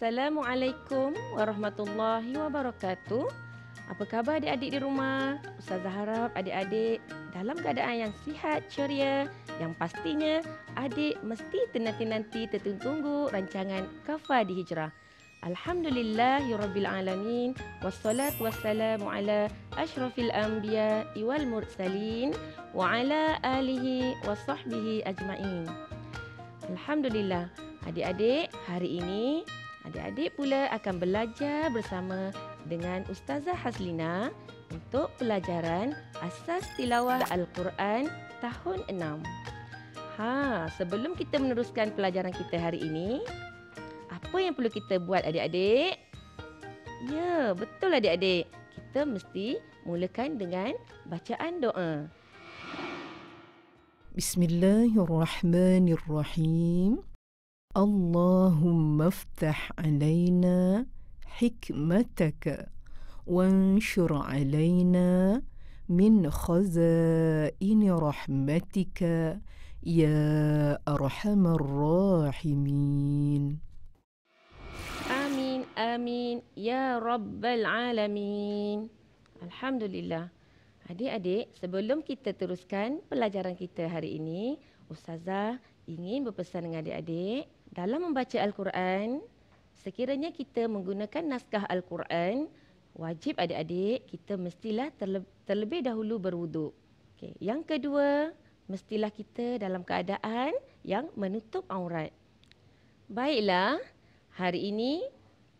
Assalamualaikum warahmatullahi wabarakatuh. Apa khabar adik-adik di rumah? Ustazah harap adik-adik dalam keadaan yang sihat, ceria. Yang pastinya adik mesti tenanti-nanti tertunggu rancangan Kafa di Hijrah. Alhamdulillahirrabbilalamin Wassalatu wassalamu ala ashrafil anbiya iwal mursalin Wa ala alihi wa sahbihi ajma'in Alhamdulillah Adik-adik, hari ini Adik-adik pula akan belajar bersama dengan Ustazah Haslina untuk pelajaran Asas Tilawah Al-Quran tahun 6. Ha, sebelum kita meneruskan pelajaran kita hari ini, apa yang perlu kita buat adik-adik? Ya, betul adik-adik. Kita mesti mulakan dengan bacaan doa. Bismillahirrahmanirrahim. اللهم افتح علينا حكمتك وانشر علينا من خزائن رحمتك يا ارحم الراحمين امين امين يا رب العالمين الحمد لله Adik-adik, sebelum kita teruskan pelajaran kita hari ini, Ustazah ingin berpesan dengan adik-adik dalam membaca Al-Quran, sekiranya kita menggunakan naskah Al-Quran, wajib adik-adik kita mestilah terlebih dahulu berwuduk. Okay. Yang kedua, mestilah kita dalam keadaan yang menutup aurat. Baiklah, hari ini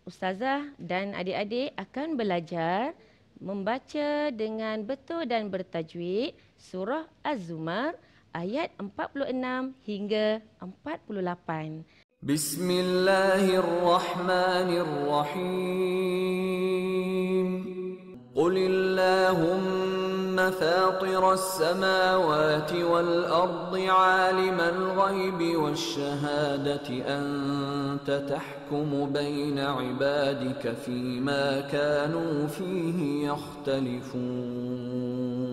ustazah dan adik-adik akan belajar membaca dengan betul dan bertajwid surah Az-Zumar ayat 46 hingga 48. بسم الله الرحمن الرحيم قل اللهم فاطر السماوات والأرض عالم الغيب والشهادة أنت تحكم بين عبادك فيما كانوا فيه يختلفون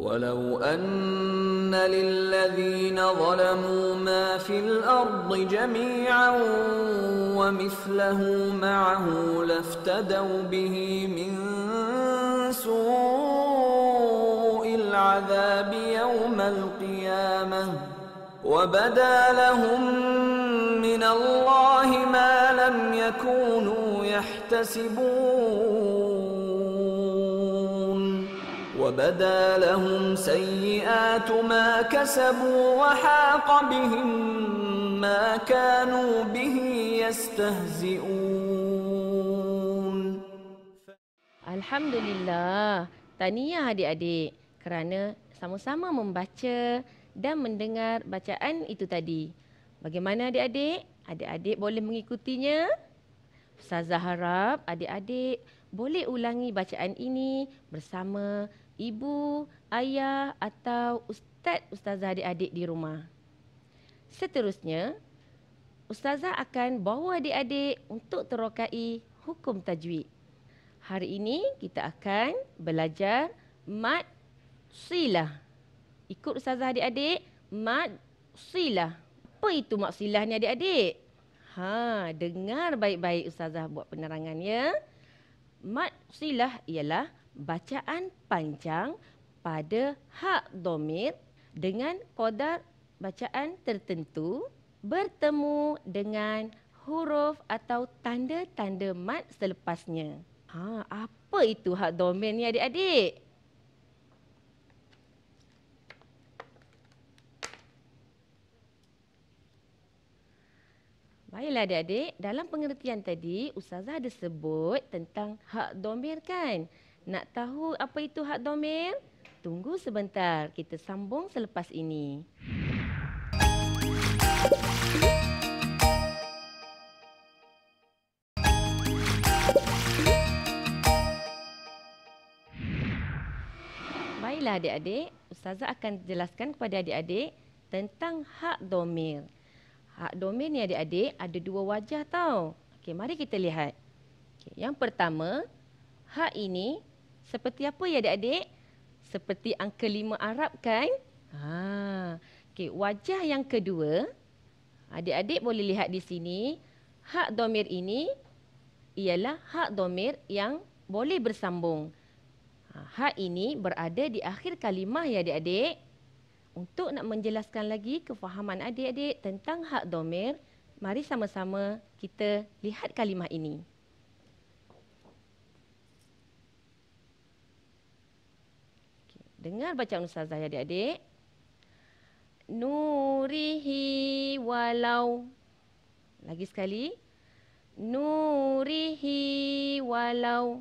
ولو أن للذين ظلموا ما في الأرض جميعا ومثله معه لافتدوا به من سوء العذاب يوم القيامة وبدا لهم من الله ما لم يكونوا يحتسبون وبدا لهم سيئات ما كسبوا وحاق بهم ما كانوا به يستهزئون الحمد لله تانيه adik-adik kerana sama-sama membaca dan mendengar bacaan itu tadi bagaimana adik-adik adik-adik boleh mengikutinya Ustazah harap adik-adik boleh ulangi bacaan ini bersama ibu, ayah atau ustaz ustazah adik-adik di rumah. Seterusnya, ustazah akan bawa adik-adik untuk terokai hukum tajwid. Hari ini kita akan belajar mad silah. Ikut ustazah adik-adik, mad silah. Apa itu mad silah ni adik-adik? Ha, dengar baik-baik ustazah buat penerangan ya. Mad silah ialah bacaan panjang pada hak domit dengan kodar bacaan tertentu bertemu dengan huruf atau tanda-tanda mat selepasnya. Ha, apa itu hak domain ni adik-adik? Baiklah adik-adik, dalam pengertian tadi, Ustazah ada sebut tentang hak domain kan? Nak tahu apa itu hak domain? Tunggu sebentar, kita sambung selepas ini. Baiklah adik-adik, ustazah akan jelaskan kepada adik-adik tentang hak domain. Hak domain ni adik-adik ada dua wajah tau. Okey, mari kita lihat. Okay, yang pertama, hak ini seperti apa ya adik-adik? Seperti angka lima Arab kan? Ha. Okay, wajah yang kedua, adik-adik boleh lihat di sini, hak domir ini ialah hak domir yang boleh bersambung. Ha, hak ini berada di akhir kalimah ya adik-adik. Untuk nak menjelaskan lagi kefahaman adik-adik tentang hak domir, mari sama-sama kita lihat kalimah ini. Dengar bacaan ustazah ya adik-adik. Nurihi walau. Lagi sekali. Nurihi walau.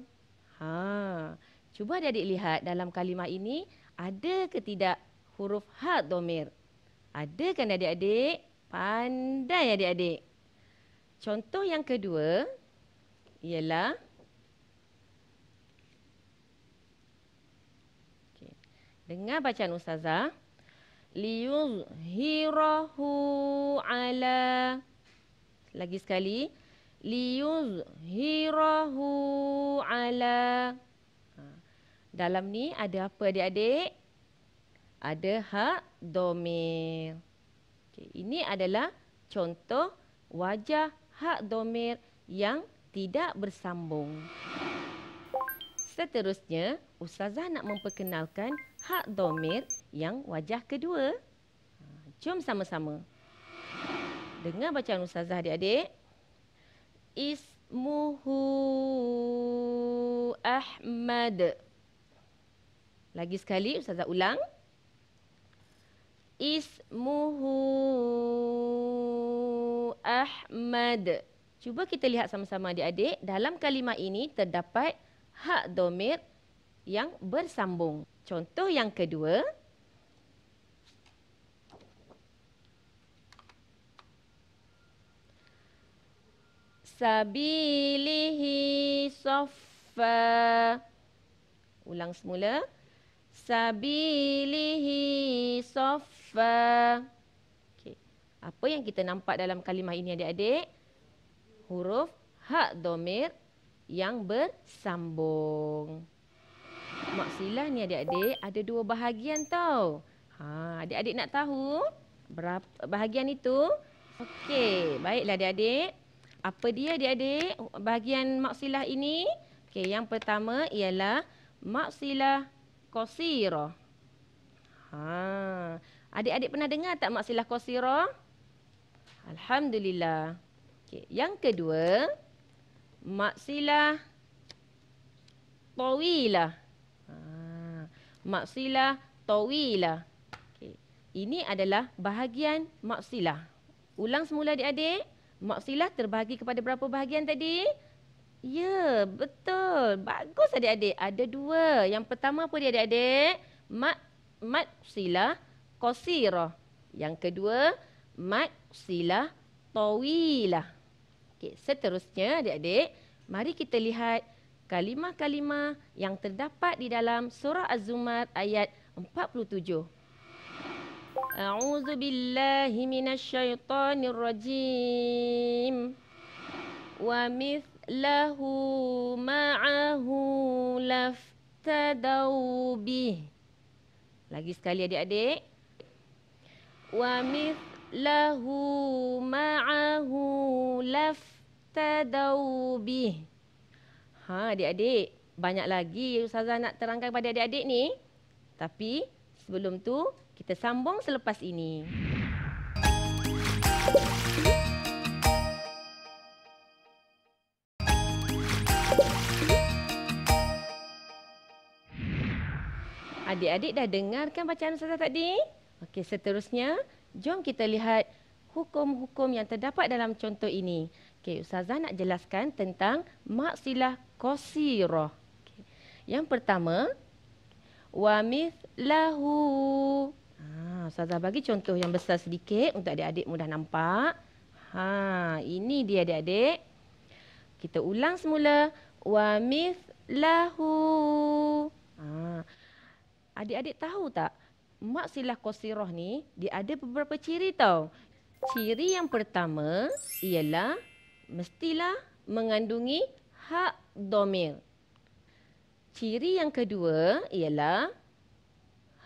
Ha. Cuba adik-adik lihat dalam kalimah ini ada ke tidak huruf had domir. Ada kan adik-adik? Pandai adik-adik. Contoh yang kedua ialah Dengar bacaan ustazah. Liyuzhirahu ala. Lagi sekali. Liyuzhirahu ala. Ha. Dalam ni ada apa adik-adik? Ada hak domir. Okay. Ini adalah contoh wajah hak domir yang tidak bersambung. Seterusnya, Ustazah nak memperkenalkan hak domir yang wajah kedua. Jom sama-sama. Dengar bacaan Ustazah adik-adik. Ismuhu Ahmad. Lagi sekali Ustazah ulang. Ismuhu Ahmad. Cuba kita lihat sama-sama adik-adik. Dalam kalimah ini terdapat hak domir yang bersambung. Contoh yang kedua. Sabilihi soffa. Ulang semula. Sabilihi soffa. Okay. Apa yang kita nampak dalam kalimah ini adik-adik? Huruf hak domir yang bersambung. Mak silah ni adik-adik ada dua bahagian tau. Ha, adik-adik nak tahu berapa bahagian itu? Okey, baiklah adik-adik. Apa dia adik-adik bahagian maksilah ini? Okey, yang pertama ialah maksilah kosiro. Ha, adik-adik pernah dengar tak maksilah kosiro? Alhamdulillah. Okey, yang kedua maksilah tawilah maksilah towila, Okay. Ini adalah bahagian maksilah. Ulang semula adik-adik. Maksilah terbahagi kepada berapa bahagian tadi? Ya, betul. Bagus adik-adik. Ada dua. Yang pertama apa dia adik-adik? Mat, maksilah kosirah. Yang kedua, maksilah tawilah. Okay. Seterusnya adik-adik, mari kita lihat kalimah-kalimah yang terdapat di dalam surah Az-Zumar ayat 47. A'udzu billahi minasyaitonir rajim. Wa mithlahu ma'ahu laftadaw bih. Lagi sekali adik-adik. Wa mithlahu ma'ahu laftadaw bih. Ha, adik-adik, banyak lagi ustazah nak terangkan kepada adik-adik ni. Tapi sebelum tu, kita sambung selepas ini. Adik-adik dah dengarkan bacaan ustazah tadi? Okey, seterusnya, jom kita lihat hukum-hukum yang terdapat dalam contoh ini. Okey, Ustazah nak jelaskan tentang maksilah kosiroh. Okay. Yang pertama, wa mithlahu. Ha, Ustazah bagi contoh yang besar sedikit untuk adik-adik mudah nampak. Ha, ini dia adik-adik. Kita ulang semula. Wa mithlahu. Ha, adik-adik tahu tak? Maksilah kosiroh ni, dia ada beberapa ciri tau. Ciri yang pertama ialah mestilah mengandungi hak domir. Ciri yang kedua ialah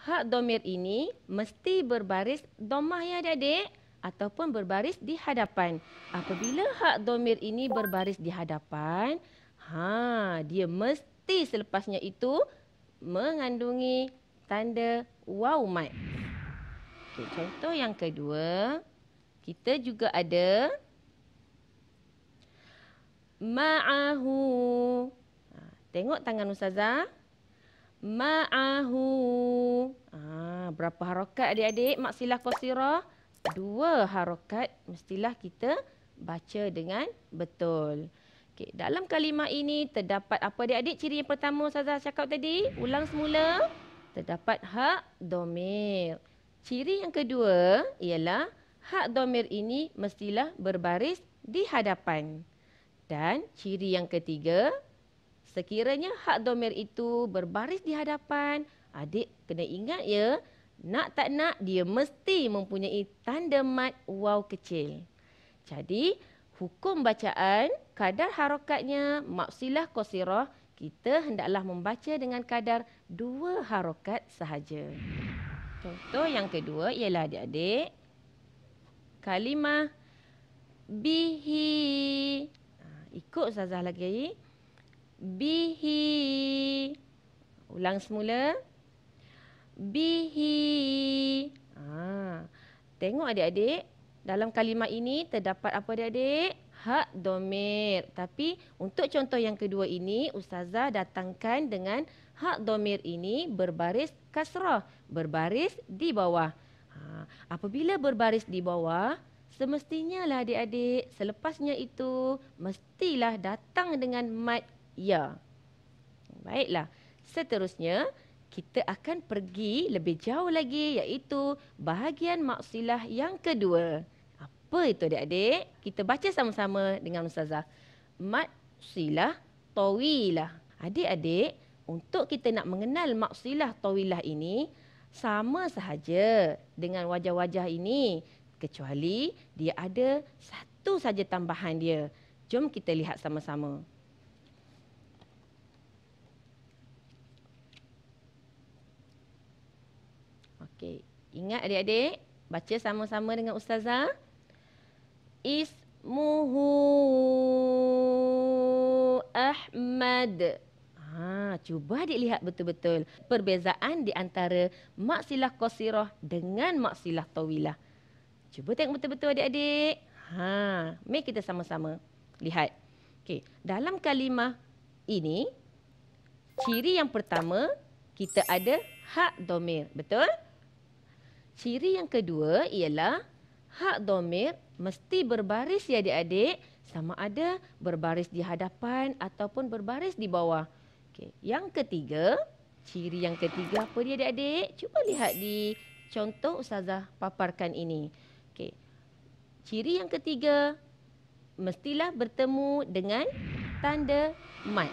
hak domir ini mesti berbaris domah ya adik-adik ataupun berbaris di hadapan. Apabila hak domir ini berbaris di hadapan, ha, dia mesti selepasnya itu mengandungi tanda wow mat. Okay, contoh yang kedua, kita juga ada ma'ahu. Ha, tengok tangan ustazah. Ma'ahu. Ha, berapa harokat adik-adik? Maksilah kosirah. Dua harokat mestilah kita baca dengan betul. Okay, dalam kalimah ini terdapat apa adik-adik? Ciri yang pertama ustazah cakap tadi. Ulang semula. Terdapat hak domir. Ciri yang kedua ialah hak domir ini mestilah berbaris di hadapan. Dan ciri yang ketiga, sekiranya hak domer itu berbaris di hadapan, adik kena ingat ya, nak tak nak dia mesti mempunyai tanda mat wow kecil. Jadi, hukum bacaan, kadar harokatnya, maksilah kosiroh, kita hendaklah membaca dengan kadar dua harokat sahaja. Contoh yang kedua ialah adik-adik. Kalimah bihi Ikut Ustazah lagi. Bihi. Ulang semula. Bihi. Ha. Tengok adik-adik. Dalam kalimat ini terdapat apa adik-adik? Hak domir. Tapi untuk contoh yang kedua ini, Ustazah datangkan dengan hak domir ini berbaris kasrah. Berbaris di bawah. Ha. Apabila berbaris di bawah, semestinya lah adik-adik selepasnya itu mestilah datang dengan mat ya. Baiklah, seterusnya kita akan pergi lebih jauh lagi iaitu bahagian maksilah yang kedua. Apa itu adik-adik? Kita baca sama-sama dengan Ustazah. Maksilah towilah. Adik-adik, untuk kita nak mengenal maksilah tawilah ini, sama sahaja dengan wajah-wajah ini kecuali dia ada satu saja tambahan dia. Jom kita lihat sama-sama. Okey, ingat adik-adik, baca sama-sama dengan ustazah. Ismuhu Ahmad. Ha, cuba adik lihat betul-betul perbezaan di antara maksilah kosirah dengan maksilah tawilah. Cuba tengok betul-betul adik-adik. Ha, mari kita sama-sama lihat. Okey, dalam kalimah ini ciri yang pertama kita ada hak domir, betul? Ciri yang kedua ialah hak domir mesti berbaris ya adik-adik sama ada berbaris di hadapan ataupun berbaris di bawah. Okey, yang ketiga, ciri yang ketiga apa dia adik-adik? Cuba lihat di contoh ustazah paparkan ini. Ciri yang ketiga, mestilah bertemu dengan tanda mat.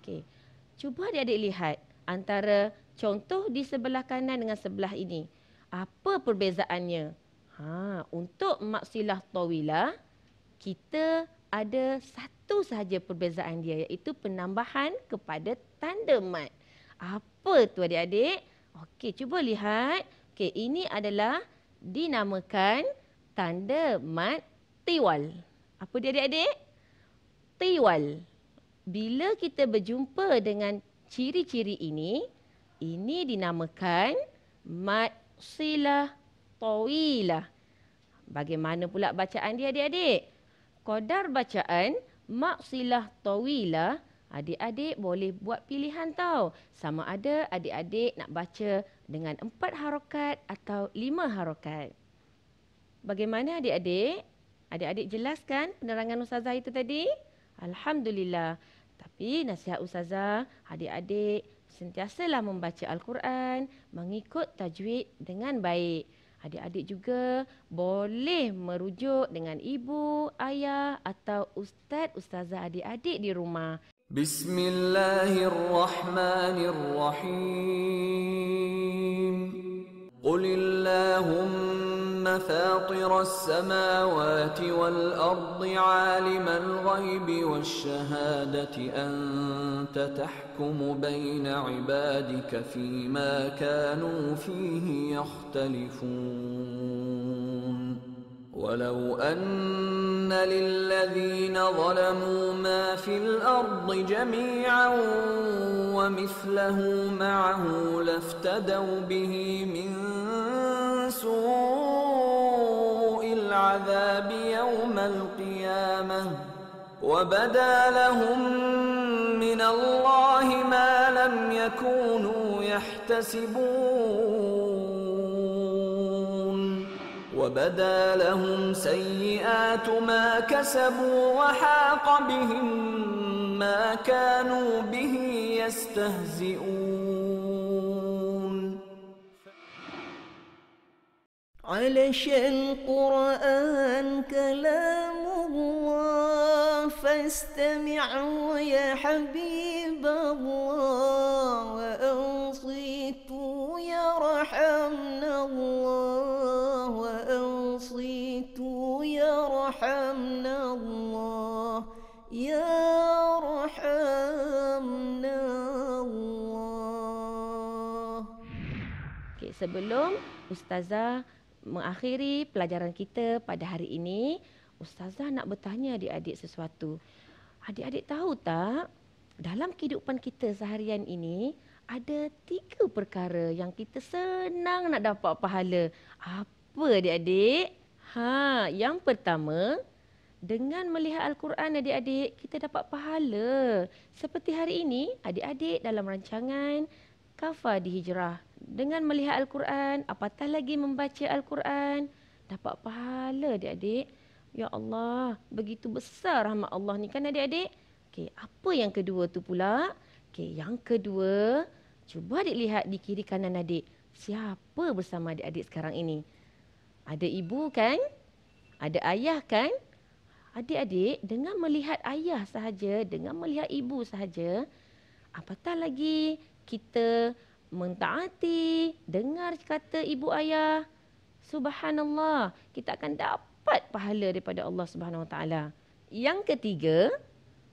Okey. Cuba adik-adik lihat antara contoh di sebelah kanan dengan sebelah ini. Apa perbezaannya? Ha, untuk maksilah tawila, kita ada satu sahaja perbezaan dia iaitu penambahan kepada tanda mat. Apa tu adik-adik? Okey, cuba lihat. Okey, ini adalah dinamakan tanda mat tiwal. Apa dia adik-adik? Tiwal. Bila kita berjumpa dengan ciri-ciri ini, ini dinamakan mat silah tawilah. Bagaimana pula bacaan dia adik-adik? Kodar bacaan mat silah tawilah, adik-adik boleh buat pilihan tau. Sama ada adik-adik nak baca dengan empat harokat atau lima harokat. Bagaimana adik-adik? Adik-adik jelaskan penerangan Ustazah itu tadi? Alhamdulillah. Tapi nasihat Ustazah, adik-adik sentiasalah membaca Al-Quran, mengikut tajwid dengan baik. Adik-adik juga boleh merujuk dengan ibu, ayah atau ustaz, ustazah adik-adik di rumah. Bismillahirrahmanirrahim. قل اللهم فاطر السماوات والارض عالم الغيب والشهاده انت تحكم بين عبادك فيما كانوا فيه يختلفون ولو أن للذين ظلموا ما في الأرض جميعا ومثله معه لافتدوا به من سوء العذاب يوم القيامة وبدا لهم من الله ما لم يكونوا يحتسبون وبدا لهم سيئات ما كسبوا وحاق بهم ما كانوا به يستهزئون علشان القرآن كلام الله فاستمعوا يا حبيب الله sebelum ustazah mengakhiri pelajaran kita pada hari ini, ustazah nak bertanya adik-adik sesuatu. Adik-adik tahu tak dalam kehidupan kita seharian ini ada tiga perkara yang kita senang nak dapat pahala. Apa adik-adik? Ha, yang pertama dengan melihat al-Quran adik-adik kita dapat pahala. Seperti hari ini adik-adik dalam rancangan Kafa di Hijrah dengan melihat Al-Quran, apatah lagi membaca Al-Quran, dapat pahala adik-adik. Ya Allah, begitu besar rahmat Allah ni kan adik-adik? Okey, apa yang kedua tu pula? Okey, yang kedua, cuba adik lihat di kiri kanan adik. Siapa bersama adik-adik sekarang ini? Ada ibu kan? Ada ayah kan? Adik-adik, dengan melihat ayah sahaja, dengan melihat ibu sahaja, apatah lagi kita mentaati, dengar kata ibu ayah. Subhanallah, kita akan dapat pahala daripada Allah Subhanahu Wa Taala. Yang ketiga,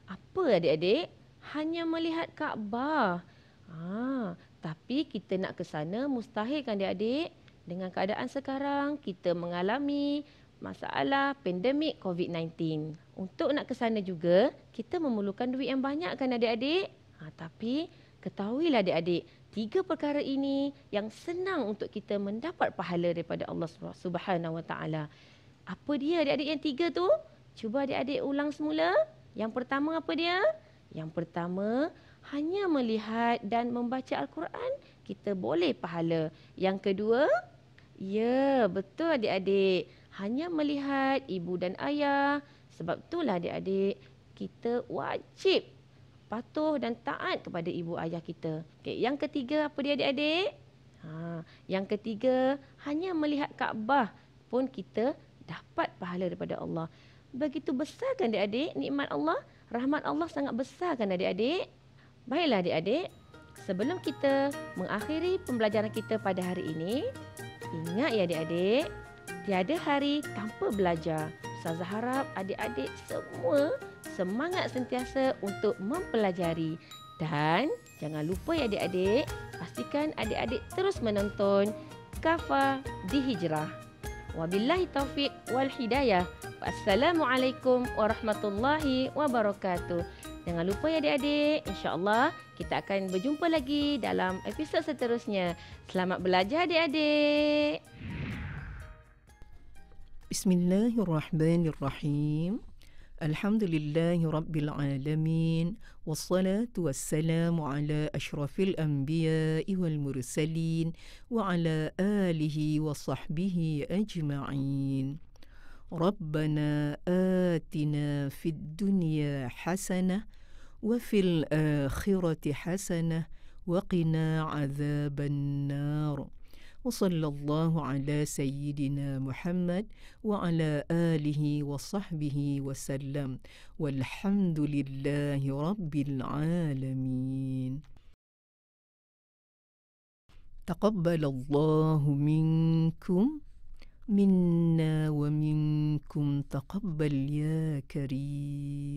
apa adik-adik? Hanya melihat Kaabah. Ah, tapi kita nak ke sana mustahil kan adik-adik? Dengan keadaan sekarang kita mengalami masalah pandemik COVID-19. Untuk nak ke sana juga, kita memerlukan duit yang banyak kan adik-adik? Ha, tapi ketahuilah adik-adik, tiga perkara ini yang senang untuk kita mendapat pahala daripada Allah Subhanahu Wa Apa dia adik-adik yang tiga tu? Cuba adik-adik ulang semula. Yang pertama apa dia? Yang pertama hanya melihat dan membaca Al-Quran kita boleh pahala. Yang kedua, ya betul adik-adik. Hanya melihat ibu dan ayah. Sebab itulah adik-adik kita wajib patuh dan taat kepada ibu ayah kita. Okay, yang ketiga apa dia adik-adik? Ha, yang ketiga hanya melihat Kaabah pun kita dapat pahala daripada Allah. Begitu besar kan adik-adik nikmat Allah, rahmat Allah sangat besar kan adik-adik? Baiklah adik-adik, sebelum kita mengakhiri pembelajaran kita pada hari ini, ingat ya adik-adik, tiada hari tanpa belajar. Saya harap adik-adik semua semangat sentiasa untuk mempelajari dan jangan lupa ya adik-adik, pastikan adik-adik terus menonton Kafa di Hijrah. Wabillahi taufik wal hidayah. Assalamualaikum warahmatullahi wabarakatuh. Jangan lupa ya adik-adik, Insyaallah kita akan berjumpa lagi dalam episod seterusnya. Selamat belajar adik-adik. Bismillahirrahmanirrahim. الحمد لله رب العالمين والصلاة والسلام على أشرف الأنبياء والمرسلين وعلى آله وصحبه أجمعين ربنا آتنا في الدنيا حسنة وفي الآخرة حسنة وقنا عذاب النار وصلى الله على سيدنا محمد وعلى آله وصحبه وسلم والحمد لله رب العالمين تقبل الله منكم منا ومنكم تقبل يا كريم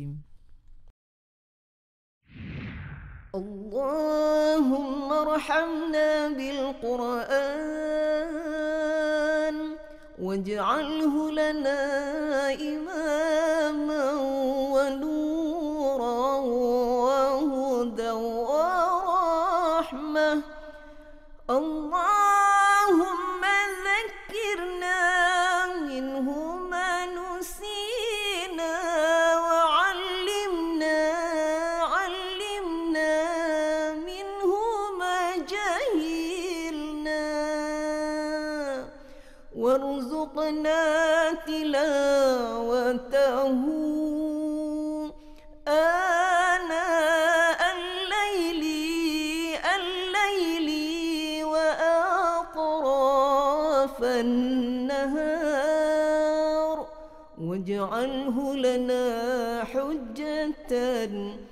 اللهم ارحمنا بالقرآن واجعله لنا إماماً وارزقنا تلاوته آناء الليل الليل وأطراف النهار واجعله لنا حجة